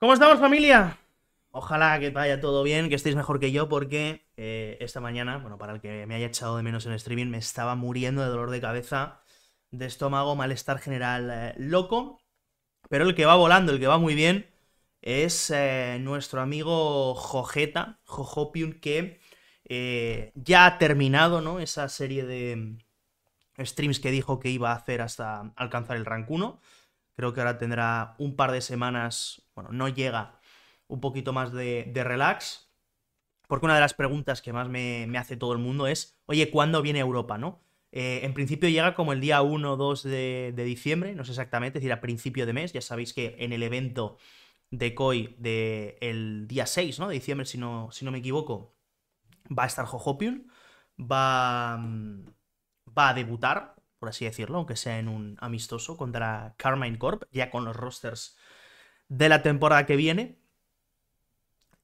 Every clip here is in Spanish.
¿Cómo estamos familia? Ojalá que vaya todo bien, que estéis mejor que yo, porque eh, esta mañana, bueno, para el que me haya echado de menos en streaming, me estaba muriendo de dolor de cabeza, de estómago, malestar general eh, loco. Pero el que va volando, el que va muy bien, es eh, nuestro amigo Jojeta, Jojopium, que ya ha terminado, ¿no? Esa serie de mm, streams que dijo que iba a hacer hasta alcanzar el rank 1. Creo que ahora tendrá un par de semanas no llega un poquito más de, relax. Porque una de las preguntas que más me, hace todo el mundo es, oye, ¿cuándo viene Europa, no? Eh, en principio llega como el día 1 o 2 de, diciembre, no sé exactamente, es decir, a principio de mes. Ya sabéis que en el evento de COI del día 6, ¿no? De diciembre, si no, si no me equivoco, va a estar Jojopium, va, va a debutar, por así decirlo, aunque sea en un amistoso contra Carmine Corp, ya con los rosters de la temporada que viene.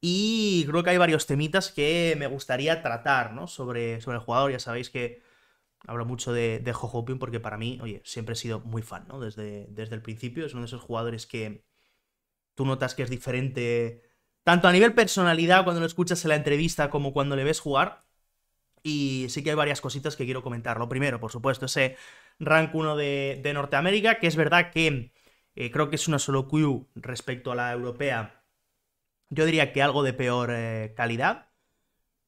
Y creo que hay varios temitas que me gustaría tratar, ¿no? Sobre, sobre el jugador. Ya sabéis que hablo mucho de, de Ho porque para mí, oye, siempre he sido muy fan, ¿no? Desde, desde el principio. Es uno de esos jugadores que tú notas que es diferente, tanto a nivel personalidad cuando lo escuchas en la entrevista como cuando le ves jugar. Y sí que hay varias cositas que quiero comentar. Lo primero, por supuesto, ese rank 1 de, de Norteamérica, que es verdad que eh, creo que es una solo Q respecto a la europea. Yo diría que algo de peor eh, calidad.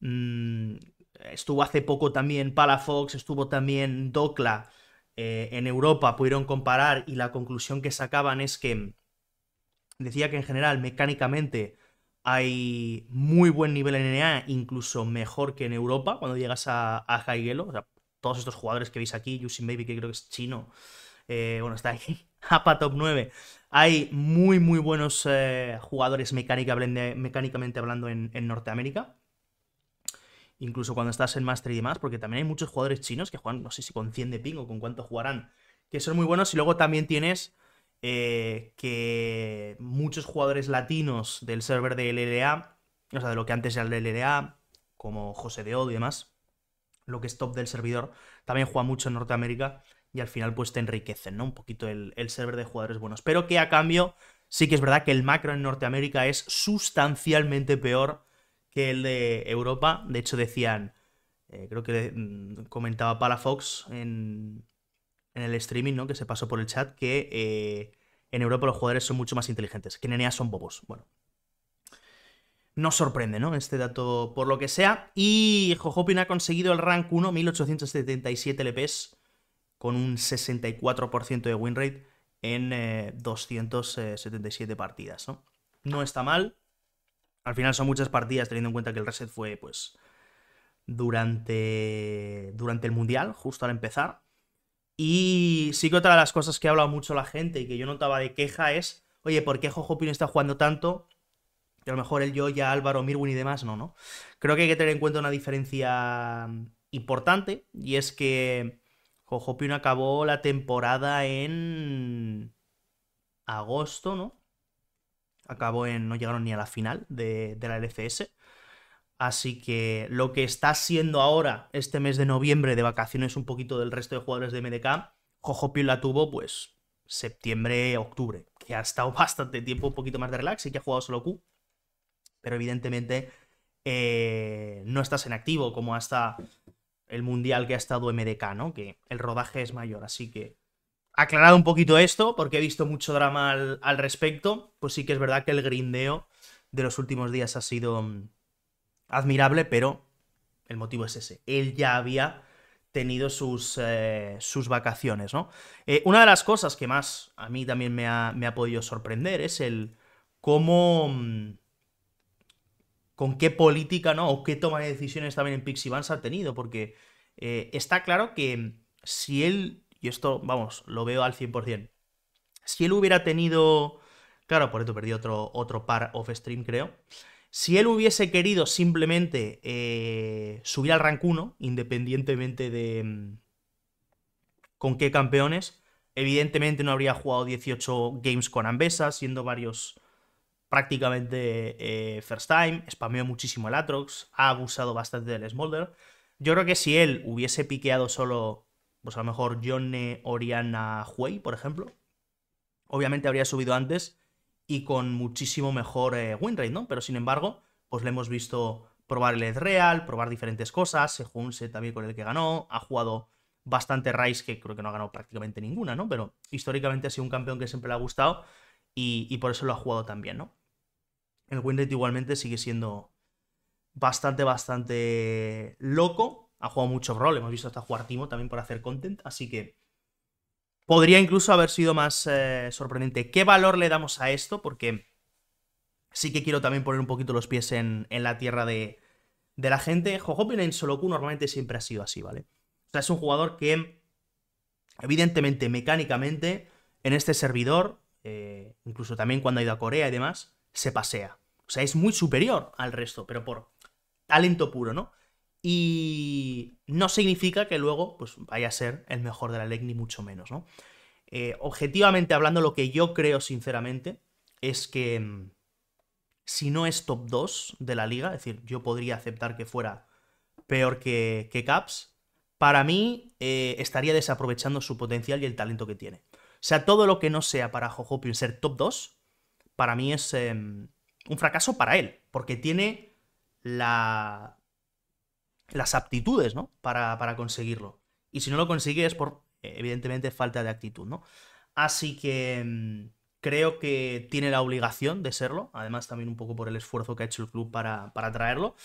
Mm, estuvo hace poco también Palafox, estuvo también Docla eh, en Europa, pudieron comparar y la conclusión que sacaban es que decía que en general mecánicamente hay muy buen nivel en NA, incluso mejor que en Europa cuando llegas a, a High todos estos jugadores que veis aquí, Yusin Baby, que creo que es chino, eh, bueno, está aquí, APA Top 9. Hay muy, muy buenos eh, jugadores mecánicamente hablando en, Norteamérica. Incluso cuando estás en Master y demás, porque también hay muchos jugadores chinos que juegan, no sé si con 100 de ping o con cuánto jugarán, que son muy buenos. Y luego también tienes eh, que muchos jugadores latinos del server de LDA, o sea, de lo que antes era el LDA, como José de Odo y demás, lo que es top del servidor, también juega mucho en Norteamérica y al final pues te enriquecen, ¿no? Un poquito el, server de jugadores buenos. Pero que a cambio sí que es verdad que el macro en Norteamérica es sustancialmente peor que el de Europa. De hecho decían, eh, creo que mm, comentaba Palafox en, en el streaming, ¿no? Que se pasó por el chat, que eh, en Europa los jugadores son mucho más inteligentes, que en ENEA son bobos. Bueno. No sorprende, ¿no? Este dato por lo que sea. Y Jojopin ha conseguido el rank 1, 1877 LPs con un 64% de win rate en 277 eh, partidas. ¿no? ¿no? está mal. Al final son muchas partidas, teniendo en cuenta que el reset fue, pues, durante, durante el Mundial, justo al empezar. Y sí que otra de las cosas que ha hablado mucho la gente y que yo notaba de queja es, oye, ¿por qué Jojo Pino está jugando tanto? Que a lo mejor el ya Álvaro, Mirwin y demás no, ¿no? Creo que hay que tener en cuenta una diferencia mm, importante y es que Jojo acabó la temporada en agosto, ¿no? Acabó en. No llegaron ni a la final de, la LCS. Así que lo que está siendo ahora este mes de noviembre de vacaciones un poquito del resto de jugadores de MDK, Jojo la tuvo pues septiembre, octubre, que ha estado bastante tiempo un poquito más de relax y que ha jugado solo Q. Pero evidentemente eh, no estás en activo como hasta el mundial que ha estado MDK, ¿no? Que el rodaje es mayor, así que aclarado un poquito esto, porque he visto mucho drama al, respecto, pues sí que es verdad que el grindeo de los últimos días ha sido mm, admirable, pero el motivo es ese. Él ya había tenido sus, eh, sus vacaciones, ¿no? Eh, una de las cosas que más a mí también me me ha podido sorprender es el cómo mm, con qué política, ¿no? O qué toma de decisiones también en Pixie ha tenido, porque eh, está claro que si él, y esto, vamos, lo veo al 100%, si él hubiera tenido, claro, por esto perdí otro, otro par off stream, creo, si él hubiese querido simplemente eh, subir al rank 1, independientemente de mm, con qué campeones, evidentemente no habría jugado 18 games con Ambesa, siendo varios prácticamente eh, first time, spameó muchísimo el Atrox, ha abusado bastante del Smolder. Yo creo que si él hubiese piqueado solo, pues a lo mejor Johnny, Oriana, Huey, por ejemplo, obviamente habría subido antes y con muchísimo mejor winrate, eh, win ¿no? Pero sin embargo, pues le hemos visto probar el Ed Real, probar diferentes cosas, se también con el que ganó, ha jugado bastante Rice, que creo que no ha ganado prácticamente ninguna, ¿no? Pero históricamente ha sido un campeón que siempre le ha gustado y, y por eso lo ha jugado también, ¿no? El Windrate igualmente sigue siendo bastante, bastante loco. Ha jugado mucho rol, hemos visto hasta jugar Timo también por hacer content, así que podría incluso haber sido más eh, sorprendente. ¿Qué valor le damos a esto? Porque sí que quiero también poner un poquito los pies en, la tierra de, la gente. Jojopin en solo Q normalmente siempre ha sido así, ¿vale? O sea, es un jugador que, evidentemente, mecánicamente, en este servidor, eh, incluso también cuando ha ido a Corea y demás, se pasea. O sea, es muy superior al resto, pero por talento puro, ¿no? Y no significa que luego pues, vaya a ser el mejor de la LEC, ni mucho menos, ¿no? Eh, objetivamente hablando, lo que yo creo, sinceramente, es que mm, si no es top 2 de la liga, es decir, yo podría aceptar que fuera peor que, Caps, para mí eh, estaría desaprovechando su potencial y el talento que tiene. O sea, todo lo que no sea para Jojopion ser top 2, para mí es em, un fracaso para él, porque tiene las aptitudes para, conseguirlo. Y si no lo consigue es por, eh, evidentemente, falta de actitud. ¿no? Así que em, creo que tiene la obligación de serlo, además también un poco por el esfuerzo que ha hecho el club para, traerlo.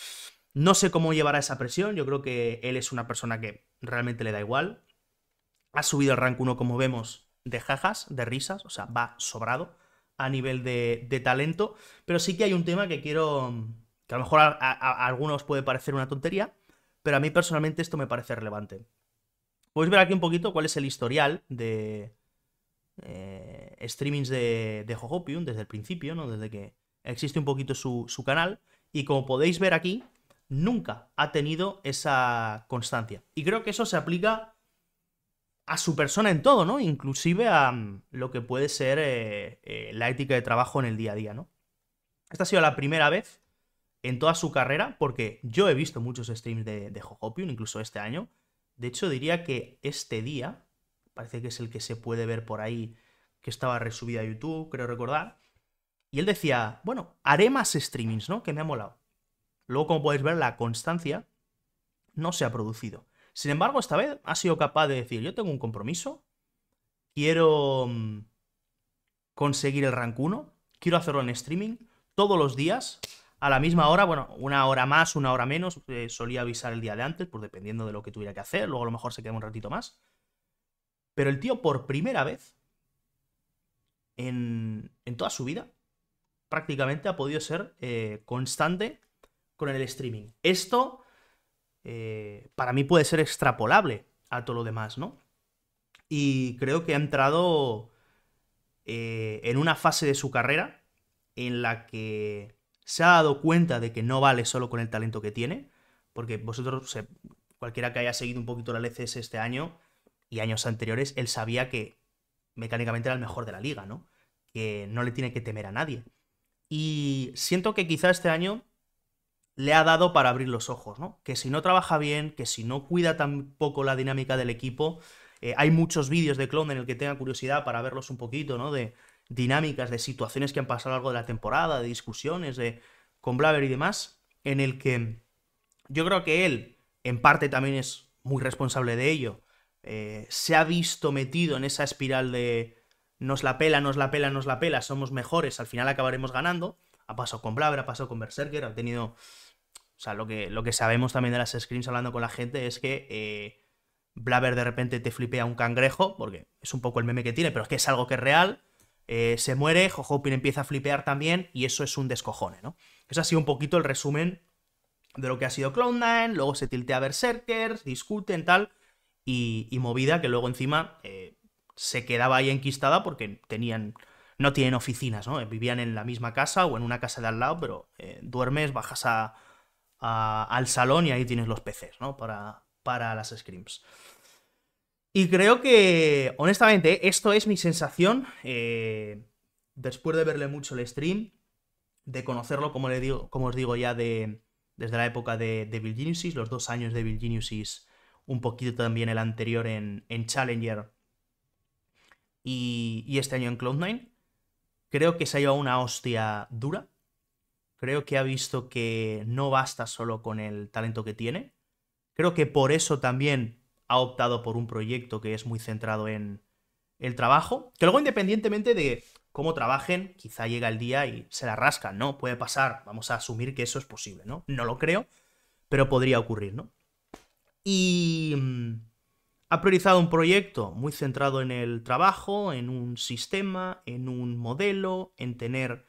No sé cómo llevará esa presión, yo creo que él es una persona que realmente le da igual. Ha subido el rank 1, como vemos, de jajas, de risas, o sea, va sobrado a nivel de, talento. Pero sí que hay un tema que quiero. que a lo mejor a, algunos puede parecer una tontería, pero a mí personalmente esto me parece relevante. Podéis ver aquí un poquito cuál es el historial de. Eh, streamings de, de desde el principio, ¿no? Desde que existe un poquito su, su canal. Y como podéis ver aquí, nunca ha tenido esa constancia. Y creo que eso se aplica a su persona en todo, ¿no? Inclusive a mm, lo que puede ser eh, eh, la ética de trabajo en el día a día, ¿no? Esta ha sido la primera vez en toda su carrera, porque yo he visto muchos streams de, de incluso este año. De hecho, diría que este día, parece que es el que se puede ver por ahí, que estaba resubida a YouTube, creo recordar. Y él decía, bueno, haré más streamings, ¿no? Que me ha molado. Luego, como podéis ver, la constancia no se ha producido. Sin embargo, esta vez ha sido capaz de decir, yo tengo un compromiso, quiero mm, conseguir el rank 1, quiero hacerlo en streaming todos los días, a la misma hora, bueno, una hora más, una hora menos, eh, solía avisar el día de antes, pues dependiendo de lo que tuviera que hacer, luego a lo mejor se queda un ratito más. Pero el tío por primera vez en, en toda su vida prácticamente ha podido ser eh, constante con el streaming. Esto eh, para mí puede ser extrapolable a todo lo demás, ¿no? Y creo que ha entrado eh, en una fase de su carrera en la que se ha dado cuenta de que no vale solo con el talento que tiene, porque vosotros, cualquiera que haya seguido un poquito la LCS este año y años anteriores, él sabía que mecánicamente era el mejor de la liga, ¿no? Que no le tiene que temer a nadie. Y siento que quizá este año le ha dado para abrir los ojos, ¿no? Que si no trabaja bien, que si no cuida tampoco la dinámica del equipo, eh, hay muchos vídeos de Clon en el que tenga curiosidad para verlos un poquito, ¿no? De dinámicas, de situaciones que han pasado a lo largo de la temporada, de discusiones, de con Blaver y demás, en el que yo creo que él, en parte también es muy responsable de ello, eh, se ha visto metido en esa espiral de nos la pela, nos la pela, nos la pela, somos mejores, al final acabaremos ganando. Ha pasado con Blaver, ha pasado con Berserker, ha tenido o sea, lo que, lo que sabemos también de las screens hablando con la gente es que eh, de repente te flipea un cangrejo, porque es un poco el meme que tiene, pero es que es algo que es real. Eh, se muere, Jojopin empieza a flipear también, y eso es un descojone, ¿no? Eso ha sido un poquito el resumen de lo que ha sido clown 9 luego se tiltea Berserkers, discuten, tal, y, movida que luego encima eh, se quedaba ahí enquistada porque tenían no tienen oficinas, ¿no? Eh, vivían en la misma casa o en una casa de al lado, pero duermes, bajas a, al salón y ahí tienes los PCs, ¿no? Para, para las scrims. Y creo que, honestamente, esto es mi sensación. Eh, después de verle mucho el stream, de conocerlo, como, le digo, os digo ya, de, desde la época de, de Geniuses los dos años de Geniuses un poquito también el anterior en, Challenger y, y, este año en Cloud9. Creo que se ha llevado una hostia dura, Creo que ha visto que no basta solo con el talento que tiene. Creo que por eso también ha optado por un proyecto que es muy centrado en el trabajo, que luego independientemente de cómo trabajen, quizá llega el día y se la rascan, ¿no? Puede pasar, vamos a asumir que eso es posible, ¿no? No lo creo, pero podría ocurrir, ¿no? Y mm, ha priorizado un proyecto muy centrado en el trabajo, en un sistema, en un modelo, en tener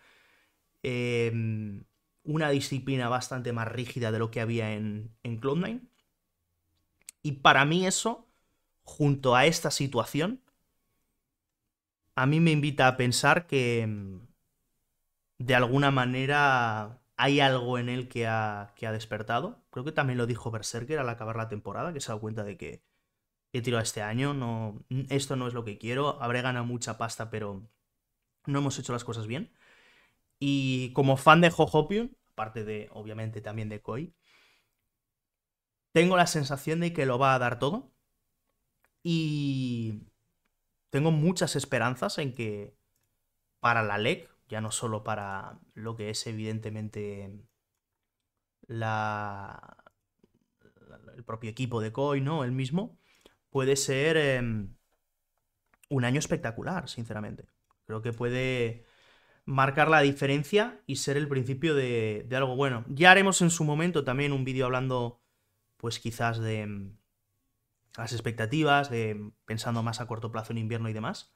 Em, una disciplina bastante más rígida de lo que había en, en Cloud9. Y para mí eso, junto a esta situación, a mí me invita a pensar que em, de alguna manera hay algo en él que ha, que ha despertado. Creo que también lo dijo Berserker al acabar la temporada, que se ha dado cuenta de que he tirado este año, no, esto no es lo que quiero, habré ganado mucha pasta, pero no hemos hecho las cosas bien. Y como fan de Hohopium, aparte de, obviamente, también de Koi, tengo la sensación de que lo va a dar todo. Y tengo muchas esperanzas en que para la LEC, ya no solo para lo que es evidentemente la, el propio equipo de Koi, ¿no? El mismo, puede ser em, un año espectacular, sinceramente. Creo que puede marcar la diferencia y ser el principio de, algo bueno. Ya haremos en su momento también un vídeo hablando, pues quizás de mm, las expectativas, de mm, pensando más a corto plazo en invierno y demás.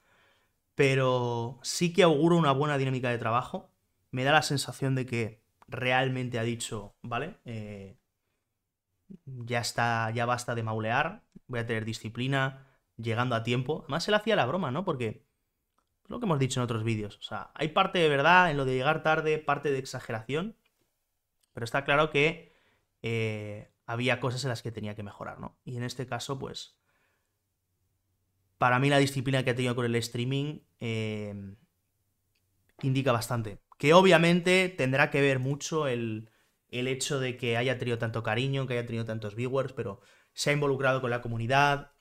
Pero sí que auguro una buena dinámica de trabajo. Me da la sensación de que realmente ha dicho, vale, eh, ya está, ya basta de maulear, voy a tener disciplina, llegando a tiempo. Además, él hacía la broma, ¿no? Porque lo que hemos dicho en otros vídeos. O sea, hay parte de verdad en lo de llegar tarde, parte de exageración, pero está claro que eh, había cosas en las que tenía que mejorar, ¿no? Y en este caso, pues, para mí la disciplina que ha tenido con el streaming eh, indica bastante. Que obviamente tendrá que ver mucho el, hecho de que haya tenido tanto cariño, que haya tenido tantos viewers, pero se ha involucrado con la comunidad,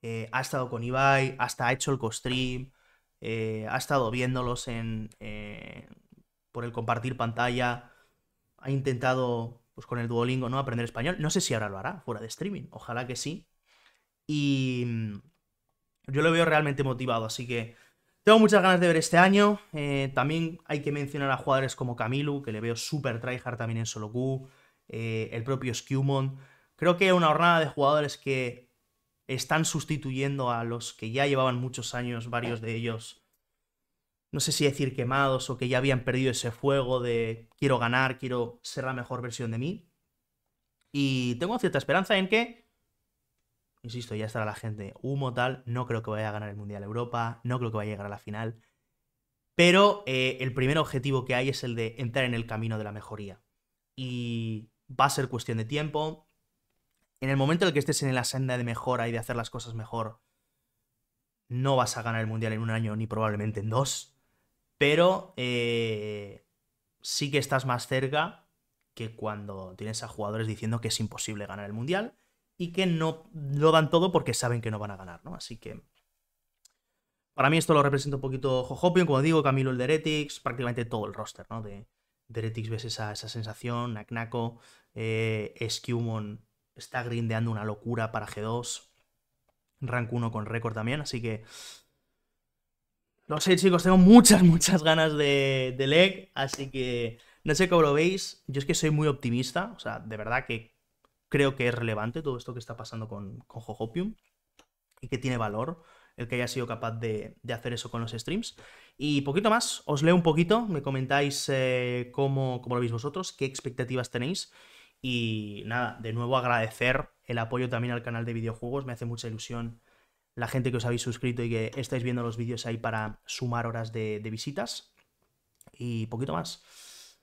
eh, ha estado con Ibai, hasta ha hecho el co-stream, eh, ha estado viéndolos en, eh, por el compartir pantalla, ha intentado pues, con el Duolingo ¿no? aprender español. No sé si ahora lo hará fuera de streaming, ojalá que sí. Y mm, yo lo veo realmente motivado, así que tengo muchas ganas de ver este año. Eh, también hay que mencionar a jugadores como Camilo que le veo súper tryhard también en solo Q, el propio Skewmon. Creo que una jornada de jugadores que están sustituyendo a los que ya llevaban muchos años, varios de ellos, no sé si decir quemados o que ya habían perdido ese fuego de quiero ganar, quiero ser la mejor versión de mí. Y tengo cierta esperanza en que, insisto, ya estará la gente humo tal, no creo que vaya a ganar el Mundial Europa, no creo que vaya a llegar a la final, pero eh, el primer objetivo que hay es el de entrar en el camino de la mejoría. Y va a ser cuestión de tiempo, en el momento en el que estés en la senda de mejora y de hacer las cosas mejor, no vas a ganar el mundial en un año ni probablemente en dos, pero eh, sí que estás más cerca que cuando tienes a jugadores diciendo que es imposible ganar el mundial y que no lo dan todo porque saben que no van a ganar, ¿no? Así que para mí esto lo representa un poquito Jojopion, como digo, Camilo el Deretics, prácticamente todo el roster, ¿no? De Deretics ves esa, sensación, Naknako, eh, está grindeando una locura para G2. Rank 1 con récord también, así que... No sé, chicos, tengo muchas, muchas ganas de, de así que no sé cómo lo veis. Yo es que soy muy optimista, o sea, de verdad que creo que es relevante todo esto que está pasando con, con Jojopium y que tiene valor el que haya sido capaz de, hacer eso con los streams. Y poquito más, os leo un poquito, me comentáis eh, cómo, cómo lo veis vosotros, qué expectativas tenéis y nada, de nuevo agradecer el apoyo también al canal de videojuegos, me hace mucha ilusión la gente que os habéis suscrito y que estáis viendo los vídeos ahí para sumar horas de, visitas. Y poquito más.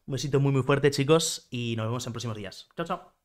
Un besito muy muy fuerte chicos y nos vemos en próximos días. Chao, chao.